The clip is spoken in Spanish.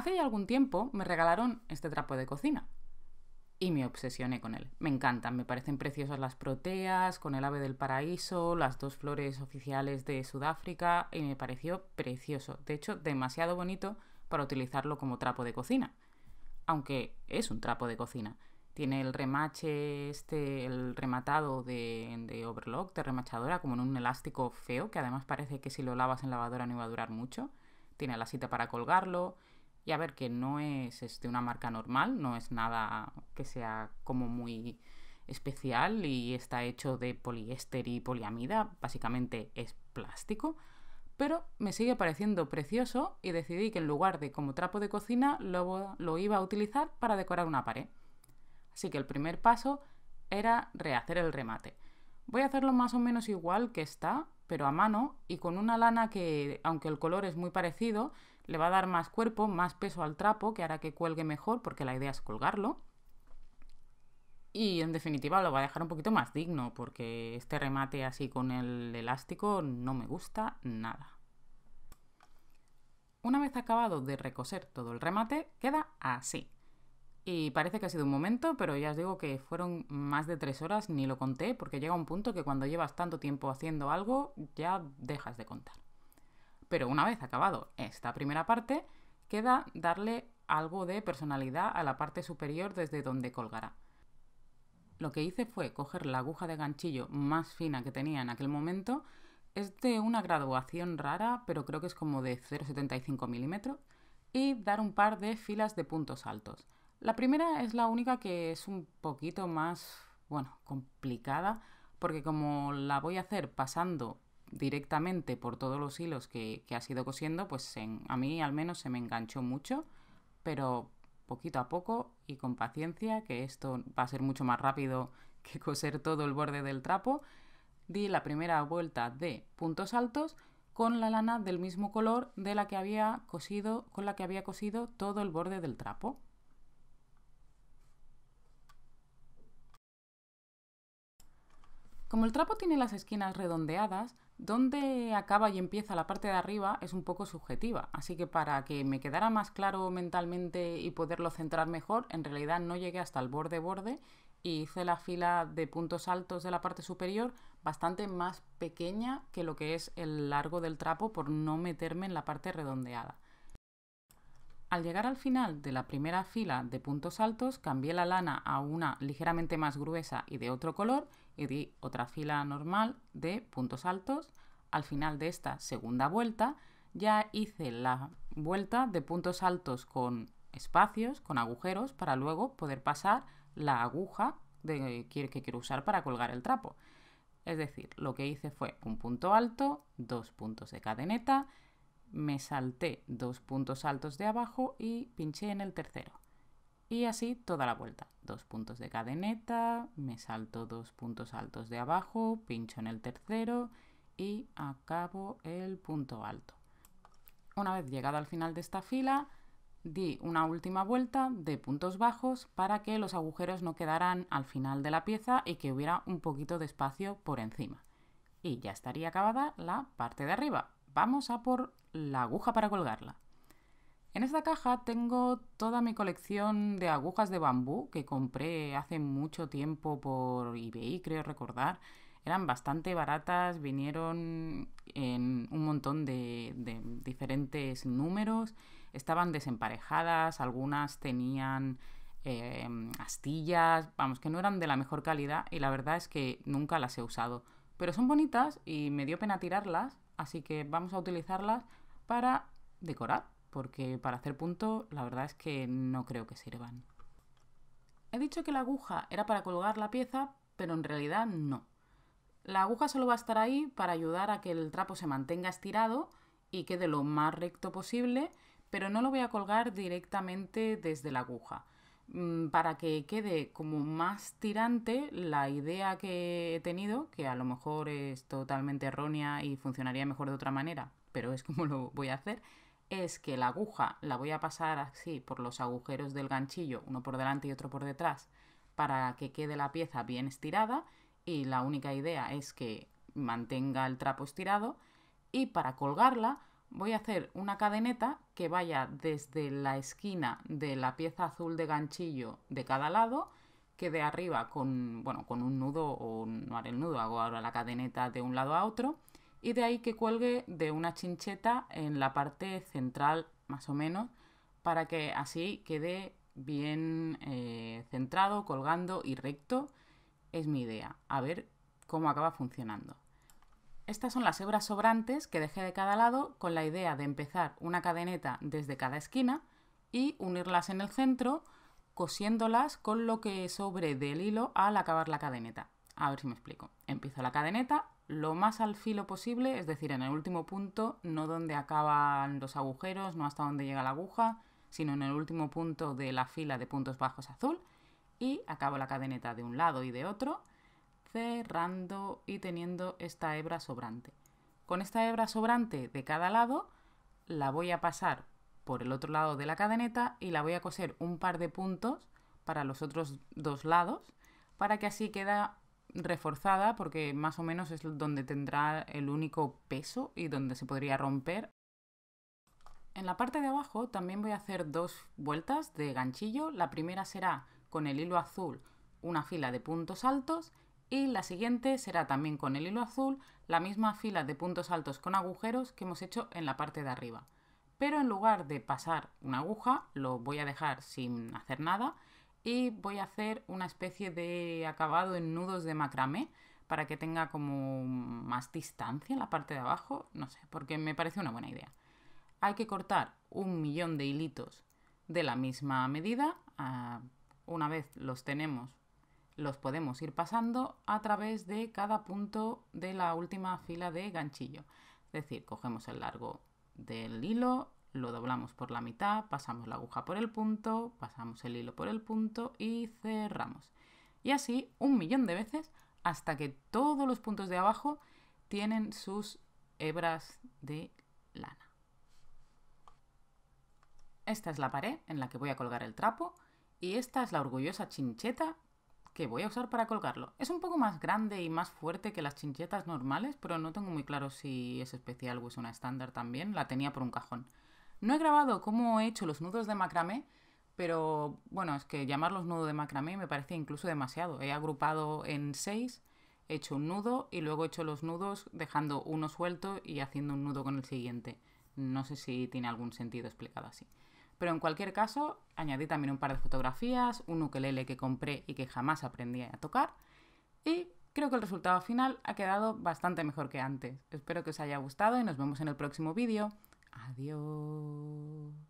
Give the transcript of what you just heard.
Hace ya algún tiempo me regalaron este trapo de cocina y me obsesioné con él. Me encantan, me parecen preciosas las proteas, con el ave del paraíso, las dos flores oficiales de Sudáfrica y me pareció precioso. De hecho, demasiado bonito para utilizarlo como trapo de cocina. Aunque es un trapo de cocina. Tiene el remache, este, el rematado de, overlock, de remachadora, como en un elástico feo, que además parece que si lo lavas en lavadora no iba a durar mucho. Tiene la cita para colgarlo, y a ver, que no es este, una marca normal, no es nada que sea como muy especial y está hecho de poliéster y poliamida, básicamente es plástico, pero me sigue pareciendo precioso y decidí que en lugar de como trapo de cocina lo, lo iba a utilizar para decorar una pared. Así que el primer paso era rehacer el remate. Voy a hacerlo más o menos igual que está, pero a mano y con una lana que, aunque el color es muy parecido, le va a dar más cuerpo, más peso al trapo, que hará que cuelgue mejor, porque la idea es colgarlo. Y en definitiva lo va a dejar un poquito más digno, porque este remate así con el elástico no me gusta nada. Una vez acabado de recoser todo el remate, queda así. Y parece que ha sido un momento, pero ya os digo que fueron más de tres horas, ni lo conté, porque llega un punto que cuando llevas tanto tiempo haciendo algo, ya dejas de contar pero una vez acabado esta primera parte, queda darle algo de personalidad a la parte superior desde donde colgará. Lo que hice fue coger la aguja de ganchillo más fina que tenía en aquel momento, es de una graduación rara, pero creo que es como de 0,75 mm, y dar un par de filas de puntos altos. La primera es la única que es un poquito más, bueno, complicada, porque como la voy a hacer pasando directamente por todos los hilos que, ha has ido cosiendo, pues a mí al menos se me enganchó mucho, pero poquito a poco y con paciencia, que esto va a ser mucho más rápido que coser todo el borde del trapo, di la primera vuelta de puntos altos con la lana del mismo color de la que había cosido, con la que había cosido todo el borde del trapo. Como el trapo tiene las esquinas redondeadas, donde acaba y empieza la parte de arriba es un poco subjetiva, así que para que me quedara más claro mentalmente y poderlo centrar mejor, en realidad no llegué hasta el borde borde y hice la fila de puntos altos de la parte superior bastante más pequeña que lo que es el largo del trapo por no meterme en la parte redondeada. Al llegar al final de la primera fila de puntos altos, cambié la lana a una ligeramente más gruesa y de otro color y di otra fila normal de puntos altos. Al final de esta segunda vuelta ya hice la vuelta de puntos altos con espacios, con agujeros, para luego poder pasar la aguja de, que quiero usar para colgar el trapo. Es decir, lo que hice fue un punto alto, dos puntos de cadeneta, me salté dos puntos altos de abajo y pinché en el tercero. Y así toda la vuelta. Dos puntos de cadeneta, me salto dos puntos altos de abajo, pincho en el tercero y acabo el punto alto. Una vez llegado al final de esta fila, di una última vuelta de puntos bajos para que los agujeros no quedaran al final de la pieza y que hubiera un poquito de espacio por encima. Y ya estaría acabada la parte de arriba vamos a por la aguja para colgarla. En esta caja tengo toda mi colección de agujas de bambú que compré hace mucho tiempo por eBay, creo recordar. Eran bastante baratas, vinieron en un montón de, diferentes números, estaban desemparejadas, algunas tenían em, astillas, vamos, que no eran de la mejor calidad y la verdad es que nunca las he usado. Pero son bonitas y me dio pena tirarlas así que vamos a utilizarlas para decorar, porque para hacer punto la verdad es que no creo que sirvan. He dicho que la aguja era para colgar la pieza, pero en realidad no. La aguja solo va a estar ahí para ayudar a que el trapo se mantenga estirado y quede lo más recto posible, pero no lo voy a colgar directamente desde la aguja. Mm, para que quede como más tirante la idea que he tenido, que a lo mejor es totalmente errónea y funcionaría mejor de otra manera, pero es como lo voy a hacer, es que la aguja la voy a pasar así por los agujeros del ganchillo, uno por delante y otro por detrás, para que quede la pieza bien estirada y la única idea es que mantenga el trapo estirado y para colgarla voy a hacer una cadeneta que vaya desde la esquina de la pieza azul de ganchillo de cada lado, que de arriba con, bueno, con un nudo o no haré el nudo, hago ahora la cadeneta de un lado a otro, y de ahí que cuelgue de una chincheta en la parte central más o menos, para que así quede bien eh, centrado, colgando y recto. Es mi idea. A ver cómo acaba funcionando. Estas son las hebras sobrantes que dejé de cada lado con la idea de empezar una cadeneta desde cada esquina y unirlas en el centro cosiéndolas con lo que sobre del hilo al acabar la cadeneta. A ver si me explico. Empiezo la cadeneta lo más al filo posible, es decir, en el último punto, no donde acaban los agujeros, no hasta donde llega la aguja, sino en el último punto de la fila de puntos bajos azul, y acabo la cadeneta de un lado y de otro, cerrando y teniendo esta hebra sobrante. Con esta hebra sobrante de cada lado la voy a pasar por el otro lado de la cadeneta y la voy a coser un par de puntos para los otros dos lados para que así queda reforzada porque más o menos es donde tendrá el único peso y donde se podría romper. En la parte de abajo también voy a hacer dos vueltas de ganchillo. La primera será con el hilo azul una fila de puntos altos y la siguiente será también con el hilo azul, la misma fila de puntos altos con agujeros que hemos hecho en la parte de arriba. Pero en lugar de pasar una aguja, lo voy a dejar sin hacer nada y voy a hacer una especie de acabado en nudos de macramé para que tenga como más distancia en la parte de abajo, no sé, porque me parece una buena idea. Hay que cortar un millón de hilitos de la misma medida, ah, una vez los tenemos los podemos ir pasando a través de cada punto de la última fila de ganchillo. Es decir, cogemos el largo del hilo, lo doblamos por la mitad, pasamos la aguja por el punto, pasamos el hilo por el punto y cerramos. Y así un millón de veces hasta que todos los puntos de abajo tienen sus hebras de lana. Esta es la pared en la que voy a colgar el trapo y esta es la orgullosa chincheta que voy a usar para colgarlo. Es un poco más grande y más fuerte que las chinchetas normales, pero no tengo muy claro si es especial o es una estándar también. La tenía por un cajón. No he grabado cómo he hecho los nudos de macramé, pero bueno, es que llamarlos nudos de macramé me parecía incluso demasiado. He agrupado en seis, he hecho un nudo y luego he hecho los nudos dejando uno suelto y haciendo un nudo con el siguiente. No sé si tiene algún sentido explicado así. Pero en cualquier caso, añadí también un par de fotografías, un ukelele que compré y que jamás aprendí a tocar. Y creo que el resultado final ha quedado bastante mejor que antes. Espero que os haya gustado y nos vemos en el próximo vídeo. Adiós.